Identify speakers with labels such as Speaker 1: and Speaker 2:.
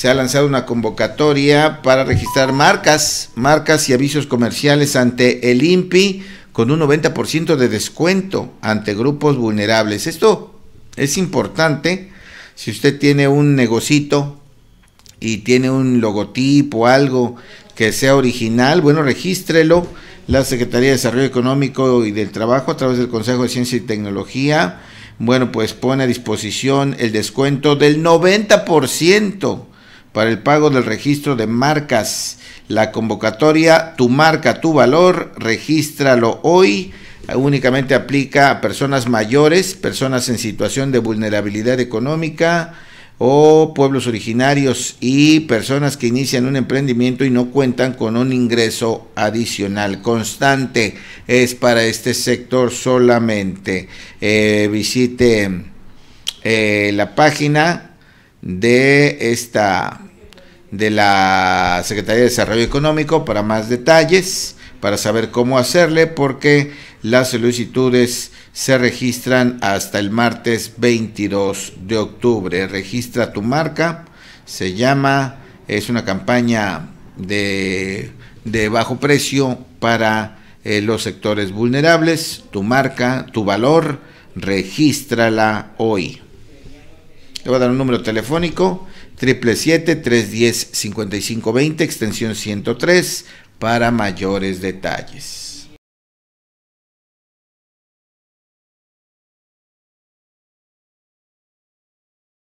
Speaker 1: se ha lanzado una convocatoria para registrar marcas, marcas y avisos comerciales ante el INPI con un 90% de descuento ante grupos vulnerables. Esto es importante si usted tiene un negocito y tiene un logotipo, algo que sea original, bueno, regístrelo. La Secretaría de Desarrollo Económico y del Trabajo a través del Consejo de Ciencia y Tecnología, bueno, pues pone a disposición el descuento del 90% para el pago del registro de marcas. La convocatoria Tu marca, tu valor, regístralo hoy. Únicamente aplica a personas mayores, personas en situación de vulnerabilidad económica o pueblos originarios y personas que inician un emprendimiento y no cuentan con un ingreso adicional constante. Es para este sector solamente. Eh, visite eh, la página de esta de la Secretaría de Desarrollo Económico para más detalles, para saber cómo hacerle, porque las solicitudes se registran hasta el martes 22 de octubre. Registra tu marca, se llama, es una campaña de, de bajo precio para eh, los sectores vulnerables, tu marca, tu valor, regístrala hoy voy a dar un número telefónico, 777-310-5520, extensión 103, para mayores detalles.